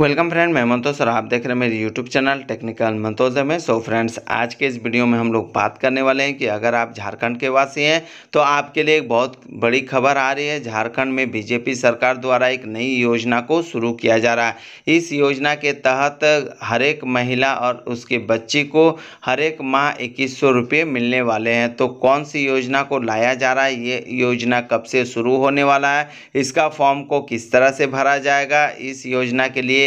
welcome friend मैं मंतोज और आप देख रहे हैं मेरे यूट्यूब चैनल टेक्निकल मंतोज में सो फ्रेंड्स आज के इस वीडियो में हम लोग बात करने वाले हैं कि अगर आप झारखंड के वासी हैं तो आपके लिए एक बहुत बड़ी खबर आ रही है झारखंड में बीजेपी सरकार द्वारा एक नई योजना को शुरू किया जा रहा है इस योजना के तहत हर एक महिला और उसके बच्ची को हर एक माह इक्कीस मिलने वाले हैं तो कौन सी योजना को लाया जा रहा है ये योजना कब से शुरू होने वाला है इसका फॉर्म को किस तरह से भरा जाएगा इस योजना के लिए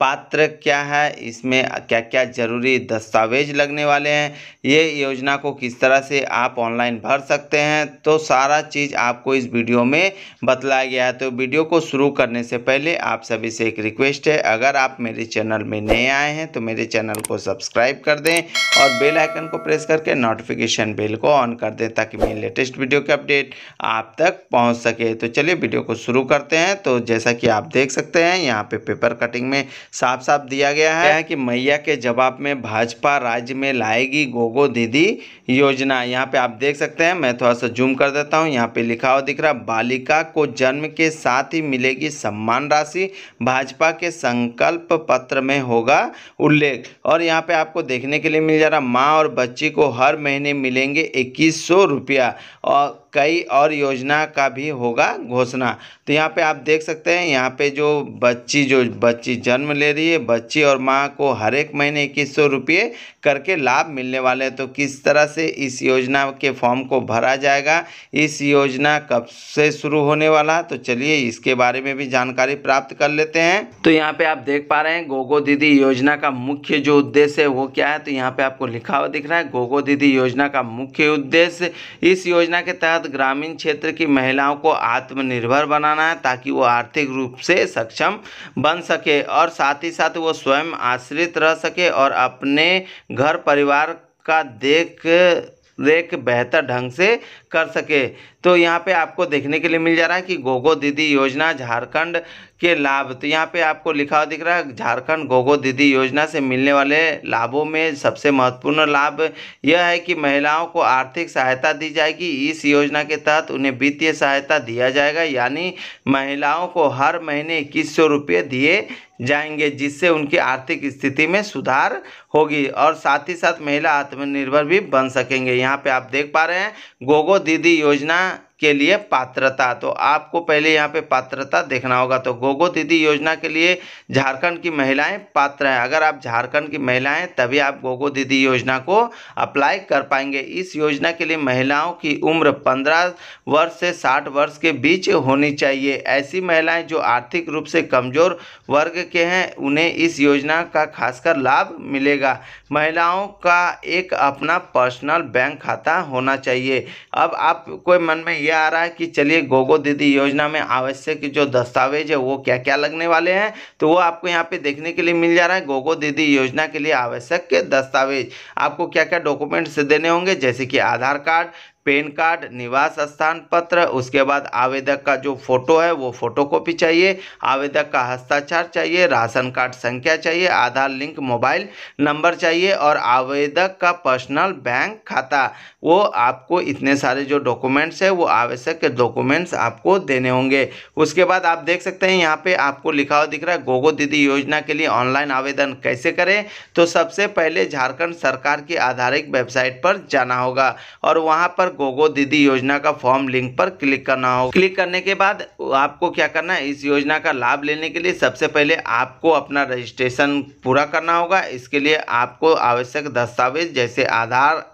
पात्र क्या है इसमें क्या क्या ज़रूरी दस्तावेज लगने वाले हैं ये योजना को किस तरह से आप ऑनलाइन भर सकते हैं तो सारा चीज़ आपको इस वीडियो में बतलाया गया है तो वीडियो को शुरू करने से पहले आप सभी से एक रिक्वेस्ट है अगर आप मेरे चैनल में नए आए हैं तो मेरे चैनल को सब्सक्राइब कर दें और बेल आइकन को प्रेस करके नोटिफिकेशन बेल को ऑन कर दें ताकि मेरी लेटेस्ट वीडियो के अपडेट आप तक पहुँच सके तो चलिए वीडियो को शुरू करते हैं तो जैसा कि आप देख सकते हैं यहाँ पर पेपर कटिंग में साफ साफ दिया गया है कि मैया के जवाब में भाजपा राज्य में लाएगी गोगो दीदी योजना यहाँ पे आप देख सकते हैं मैं थोड़ा सा जूम कर देता हूँ यहाँ पे लिखा हुआ दिख रहा बालिका को जन्म के साथ ही मिलेगी सम्मान राशि भाजपा के संकल्प पत्र में होगा उल्लेख और यहाँ पे आपको देखने के लिए मिल जा रहा माँ और बच्ची को हर महीने मिलेंगे इक्कीस सौ रुपया और कई और योजना का भी होगा घोषणा तो यहाँ पे आप देख सकते हैं यहाँ पे जो बच्ची जो बच्ची जन्म ले रही है बच्ची और माँ को हर एक महीने इक्कीस सौ रुपये करके लाभ मिलने वाले हैं तो किस तरह से इस योजना के फॉर्म को भरा जाएगा इस योजना कब से शुरू होने वाला तो चलिए इसके बारे में भी जानकारी प्राप्त कर लेते हैं तो यहाँ पे आप देख पा रहे हैं गोगो दीदी योजना का मुख्य जो उद्देश्य है वो क्या है तो यहाँ पे आपको लिखा हुआ दिख रहा है गोगो दीदी योजना का मुख्य उद्देश्य इस योजना के तहत साथ ग्रामीण क्षेत्र की महिलाओं को आत्मनिर्भर बनाना है ताकि वो आर्थिक रूप से सक्षम बन सके और साथ ही साथ वो स्वयं आश्रित रह सके और अपने घर परिवार का देख देख बेहतर ढंग से कर सके तो यहाँ पे आपको देखने के लिए मिल जा रहा है कि गोगो दीदी योजना झारखंड के लाभ तो यहाँ पे आपको लिखा हुआ दिख रहा है झारखंड गोगो दीदी योजना से मिलने वाले लाभों में सबसे महत्वपूर्ण लाभ यह है कि महिलाओं को आर्थिक सहायता दी जाएगी इस योजना के तहत उन्हें वित्तीय सहायता दिया जाएगा यानी महिलाओं को हर महीने इक्कीस सौ रुपये दिए जाएंगे जिससे उनकी आर्थिक स्थिति में सुधार होगी और साथ ही साथ महिला आत्मनिर्भर भी बन सकेंगे यहाँ पे आप देख पा रहे हैं गोगो दीदी योजना के लिए पात्रता तो आपको पहले यहाँ पे पात्रता देखना होगा तो गोगो दीदी योजना के लिए झारखंड की महिलाएं पात्र हैं अगर आप झारखंड की महिलाएं तभी आप गोगो दीदी योजना को अप्लाई कर पाएंगे इस योजना के लिए महिलाओं की उम्र 15 वर्ष से 60 वर्ष के बीच होनी चाहिए ऐसी महिलाएं जो आर्थिक रूप से कमज़ोर वर्ग के हैं उन्हें इस योजना का खासकर लाभ मिलेगा महिलाओं का एक अपना पर्सनल बैंक खाता होना चाहिए अब आप कोई मन में ये ये आ रहा है कि चलिए गोगो दीदी योजना में आवश्यक जो दस्तावेज है वो क्या क्या लगने वाले हैं तो वो आपको यहाँ पे देखने के लिए मिल जा रहा है गोगो दीदी योजना के लिए आवश्यक दस्तावेज आपको क्या क्या डॉक्यूमेंट्स देने होंगे जैसे कि आधार कार्ड पैन कार्ड निवास स्थान पत्र उसके बाद आवेदक का जो फ़ोटो है वो फोटोकॉपी चाहिए आवेदक का हस्ताक्षर चाहिए राशन कार्ड संख्या चाहिए आधार लिंक मोबाइल नंबर चाहिए और आवेदक का पर्सनल बैंक खाता वो आपको इतने सारे जो डॉक्यूमेंट्स है वो आवश्यक डॉक्यूमेंट्स आपको देने होंगे उसके बाद आप देख सकते हैं यहाँ पर आपको लिखा हुआ दिख रहा है गोगो दीदी योजना के लिए ऑनलाइन आवेदन कैसे करें तो सबसे पहले झारखंड सरकार की आधारित वेबसाइट पर जाना होगा और वहाँ पर पर गोगो दीदी योजना का फॉर्म लिंक पर क्लिक करना होगा क्लिक करने के बाद आपको क्या करना है इस योजना का लाभ लेने के लिए सबसे पहले आपको अपना रजिस्ट्रेशन पूरा करना होगा इसके लिए आपको आवश्यक दस्तावेज जैसे आधार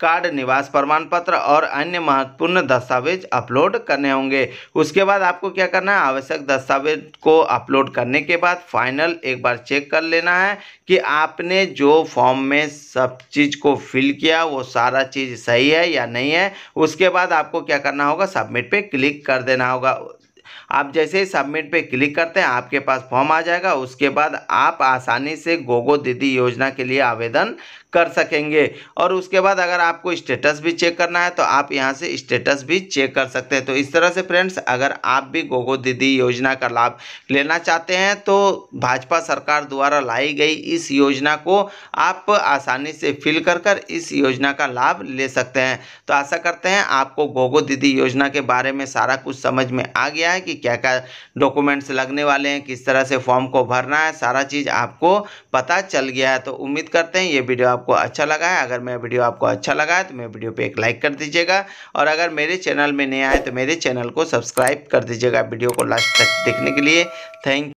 कार्ड निवास प्रमाण पत्र और अन्य महत्वपूर्ण दस्तावेज अपलोड करने होंगे उसके बाद आपको क्या करना है आवश्यक दस्तावेज को अपलोड करने के बाद फाइनल एक बार चेक कर लेना है कि आपने जो फॉर्म में सब चीज़ को फिल किया वो सारा चीज़ सही है या नहीं है उसके बाद आपको क्या करना होगा सबमिट पर क्लिक कर देना होगा आप जैसे ही सबमिट पे क्लिक करते हैं आपके पास फॉर्म आ जाएगा उसके बाद आप आसानी से गोगो दीदी योजना के लिए आवेदन कर सकेंगे और उसके बाद अगर आपको स्टेटस भी चेक करना है तो आप यहाँ से स्टेटस भी चेक कर सकते हैं तो इस तरह से फ्रेंड्स अगर आप भी गोगो दीदी योजना का लाभ लेना चाहते हैं तो भाजपा सरकार द्वारा लाई गई इस योजना को आप आसानी से फिल कर कर इस योजना का लाभ ले सकते हैं तो आशा करते हैं आपको गोगो दीदी योजना के बारे में सारा कुछ समझ में आ गया है कि क्या क्या डॉक्यूमेंट्स लगने वाले हैं किस तरह से फॉर्म को भरना है सारा चीज़ आपको पता चल गया है तो उम्मीद करते हैं ये वीडियो आप आपको अच्छा लगा है अगर मेरा वीडियो आपको अच्छा लगा है तो मेरे वीडियो पर एक लाइक कर दीजिएगा और अगर मेरे चैनल में नए आए तो मेरे चैनल को सब्सक्राइब कर दीजिएगा वीडियो को लास्ट तक देखने के लिए थैंक